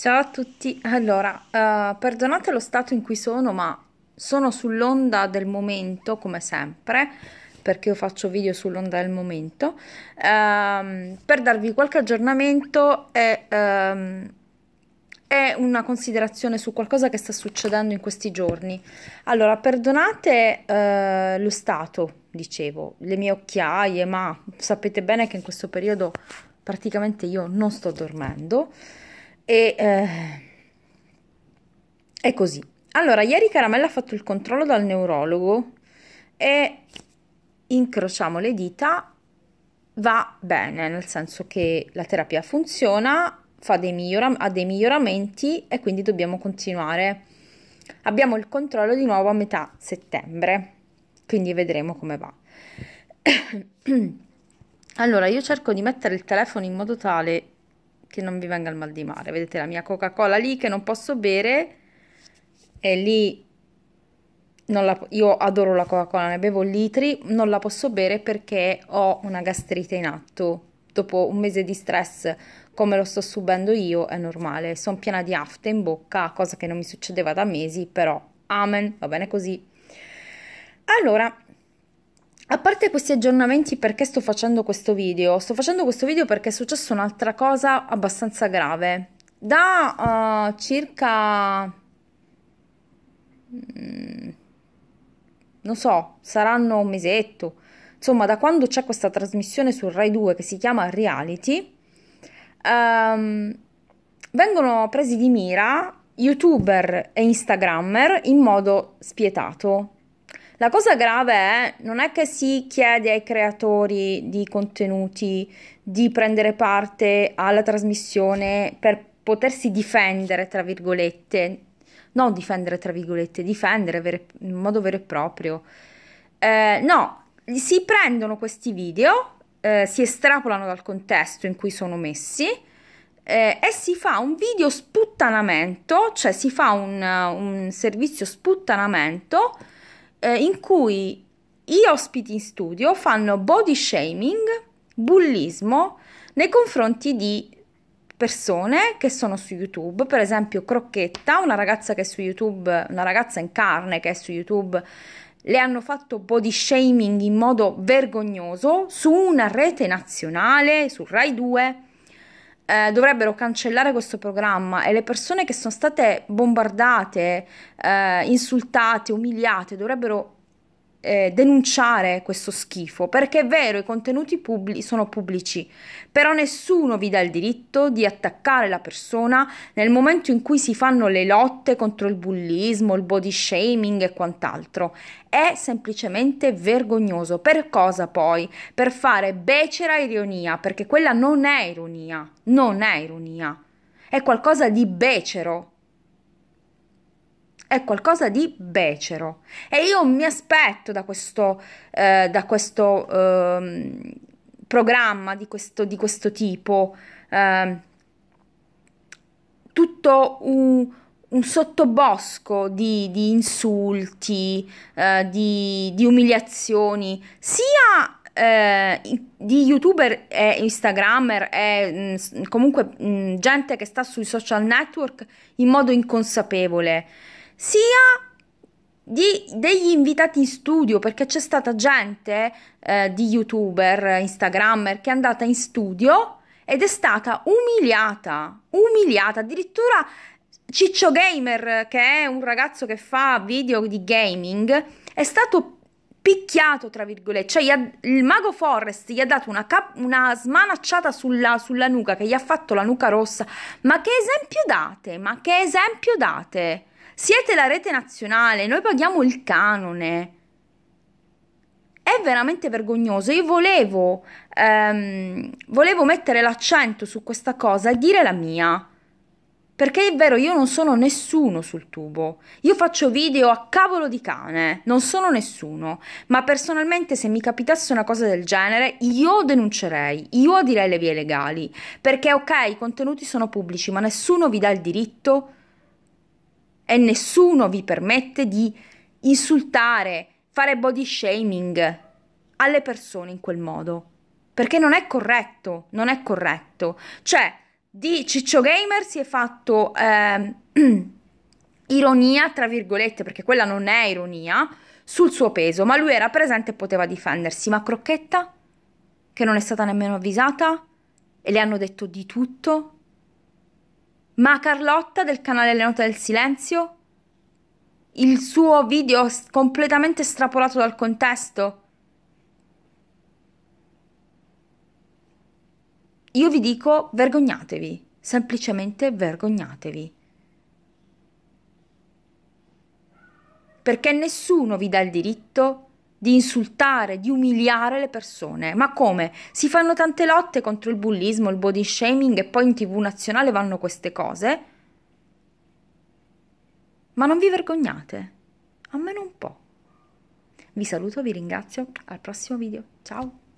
Ciao a tutti, allora uh, perdonate lo stato in cui sono ma sono sull'onda del momento come sempre perché io faccio video sull'onda del momento um, per darvi qualche aggiornamento e, um, una considerazione su qualcosa che sta succedendo in questi giorni. Allora perdonate uh, lo stato, dicevo, le mie occhiaie ma sapete bene che in questo periodo praticamente io non sto dormendo. E eh, è così. Allora, ieri Caramella ha fatto il controllo dal neurologo e incrociamo le dita, va bene, nel senso che la terapia funziona, fa dei migliora- ha dei miglioramenti e quindi dobbiamo continuare. Abbiamo il controllo di nuovo a metà settembre, quindi vedremo come va. allora, io cerco di mettere il telefono in modo tale che non vi venga il mal di mare. Vedete la mia Coca-Cola lì che non posso bere e lì non la, io adoro la Coca-Cola, ne bevo litri, non la posso bere perché ho una gastrite in atto. Dopo un mese di stress come lo sto subendo io è normale, sono piena di afte in bocca, cosa che non mi succedeva da mesi, però amen, va bene così. Allora, a parte questi aggiornamenti perché sto facendo questo video? Sto facendo questo video perché è successa un'altra cosa abbastanza grave. Da uh, circa... Mm, non so, saranno un mesetto. Insomma, da quando c'è questa trasmissione sul Rai 2 che si chiama Reality, um, vengono presi di mira youtuber e instagrammer in modo spietato la cosa grave è, non è che si chiede ai creatori di contenuti di prendere parte alla trasmissione per potersi difendere, tra virgolette, non difendere, tra virgolette, difendere vero, in modo vero e proprio. Eh, no, si prendono questi video, eh, si estrapolano dal contesto in cui sono messi, eh, e si fa un video sputtanamento, cioè si fa un, un servizio sputtanamento eh, in cui gli ospiti in studio fanno body shaming, bullismo nei confronti di persone che sono su YouTube, per esempio Crocchetta, una ragazza che è su YouTube, una ragazza in carne che è su YouTube, le hanno fatto body shaming in modo vergognoso su una rete nazionale, su Rai 2 eh, dovrebbero cancellare questo programma e le persone che sono state bombardate, eh, insultate, umiliate dovrebbero eh, denunciare questo schifo, perché è vero, i contenuti publi- sono pubblici, però nessuno vi dà il diritto di attaccare la persona nel momento in cui si fanno le lotte contro il bullismo, il body shaming e quant'altro. È semplicemente vergognoso. Per cosa poi? Per fare becera ironia, perché quella non è ironia, non è ironia, è qualcosa di becero è qualcosa di becero e io mi aspetto da questo, eh, da questo eh, programma di questo, di questo tipo eh, tutto un, un sottobosco di, di insulti, eh, di, di, umiliazioni, sia eh, di youtuber e instagrammer e mm, comunque mm, gente che sta sui social network in modo inconsapevole sia di, degli invitati in studio perché c'è stata gente eh, di youtuber, instagrammer che è andata in studio ed è stata umiliata, umiliata, addirittura Ciccio Gamer che è un ragazzo che fa video di gaming è stato picchiato tra virgolette, cioè ha, il mago Forrest gli ha dato una, cap, una smanacciata sulla, sulla nuca che gli ha fatto la nuca rossa, ma che esempio date? Ma che esempio date? Siete la rete nazionale, noi paghiamo il canone. È veramente vergognoso. Io volevo, ehm, volevo mettere l'accento su questa cosa e dire la mia. Perché è vero, io non sono nessuno sul tubo. Io faccio video a cavolo di cane, non sono nessuno. Ma personalmente, se mi capitasse una cosa del genere, io denuncerei, io direi le vie legali. Perché, ok, i contenuti sono pubblici, ma nessuno vi dà il diritto di e nessuno vi permette di insultare, fare body shaming alle persone in quel modo. Perché non è corretto, non è corretto. Cioè, di Ciccio Gamer si è fatto eh, ironia, tra virgolette, perché quella non è ironia, sul suo peso, ma lui era presente e poteva difendersi. Ma Crocchetta, che non è stata nemmeno avvisata, e le hanno detto di tutto, ma Carlotta del canale Le Note del Silenzio? Il suo video completamente estrapolato dal contesto? Io vi dico vergognatevi, semplicemente vergognatevi. Perché nessuno vi dà il diritto di di insultare, di umiliare le persone. Ma come? Si fanno tante lotte contro il bullismo, il body shaming e poi in tv nazionale vanno queste cose? Ma non vi vergognate? Almeno un po'. Vi saluto, vi ringrazio, al prossimo video. Ciao!